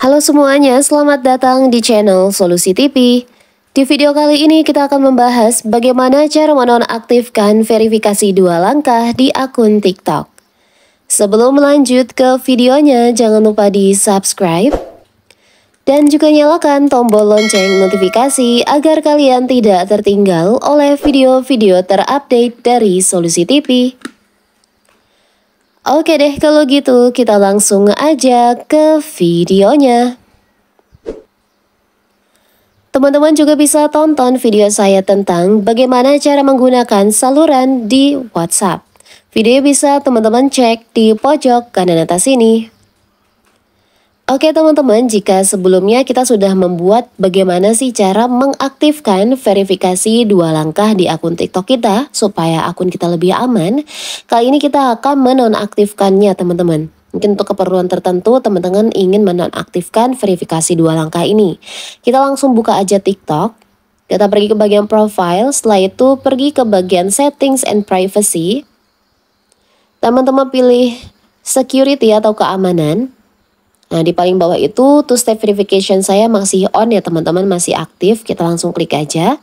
Halo semuanya, selamat datang di channel Solusi TV. Di video kali ini kita akan membahas bagaimana cara menonaktifkan verifikasi dua langkah di akun TikTok. Sebelum lanjut ke videonya, jangan lupa di subscribe dan juga nyalakan tombol lonceng notifikasi agar kalian tidak tertinggal oleh video-video terupdate dari Solusi TV. Oke deh kalau gitu kita langsung aja ke videonya. Teman-teman juga bisa tonton video saya tentang bagaimana cara menggunakan saluran di WhatsApp. Video bisa teman-teman cek di pojok kanan atas ini. Oke teman-teman, jika sebelumnya kita sudah membuat bagaimana sih cara mengaktifkan verifikasi dua langkah di akun TikTok kita supaya akun kita lebih aman, kali ini kita akan menonaktifkannya teman-teman. Mungkin untuk keperluan tertentu teman-teman ingin menonaktifkan verifikasi dua langkah ini. Kita langsung buka aja TikTok. Kita pergi ke bagian profile, setelah itu pergi ke bagian settings and privacy. Teman-teman pilih security atau keamanan. Nah di paling bawah itu two step verification saya masih on ya teman-teman masih aktif. Kita langsung klik aja.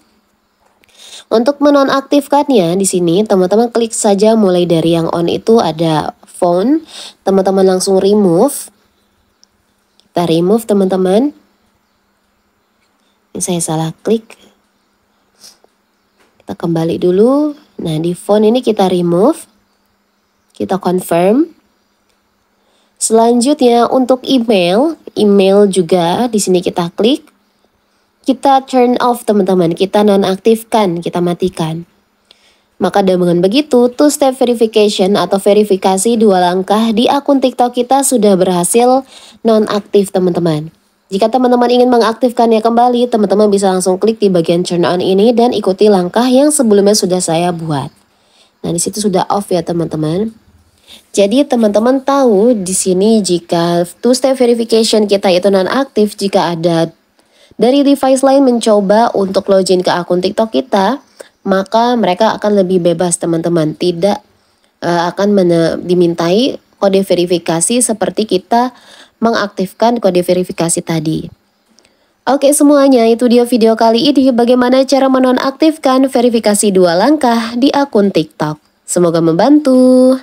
Untuk menonaktifkannya di sini teman-teman klik saja mulai dari yang on itu ada phone. Teman-teman langsung remove. Kita remove teman-teman. Ini saya salah klik. Kita kembali dulu. Nah di phone ini kita remove. Kita confirm. Selanjutnya untuk email, email juga di sini kita klik. Kita turn off teman-teman, kita nonaktifkan, kita matikan. Maka dengan begitu, two-step verification atau verifikasi dua langkah di akun TikTok kita sudah berhasil nonaktif teman-teman. Jika teman-teman ingin mengaktifkannya kembali, teman-teman bisa langsung klik di bagian turn on ini dan ikuti langkah yang sebelumnya sudah saya buat. Nah, di situ sudah off ya teman-teman. Jadi teman-teman tahu di sini jika two step verification kita itu nonaktif jika ada dari device lain mencoba untuk login ke akun TikTok kita, maka mereka akan lebih bebas teman-teman, tidak uh, akan dimintai kode verifikasi seperti kita mengaktifkan kode verifikasi tadi. Oke semuanya, itu dia video kali ini bagaimana cara menonaktifkan verifikasi dua langkah di akun TikTok. Semoga membantu.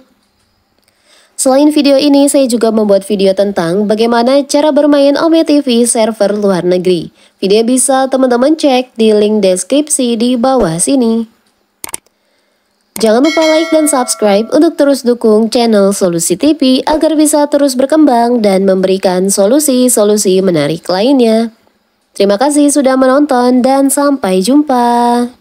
Selain video ini, saya juga membuat video tentang bagaimana cara bermain Ome TV server luar negeri. Video bisa teman-teman cek di link deskripsi di bawah sini. Jangan lupa like dan subscribe untuk terus dukung channel Solusi TV agar bisa terus berkembang dan memberikan solusi-solusi menarik lainnya. Terima kasih sudah menonton dan sampai jumpa.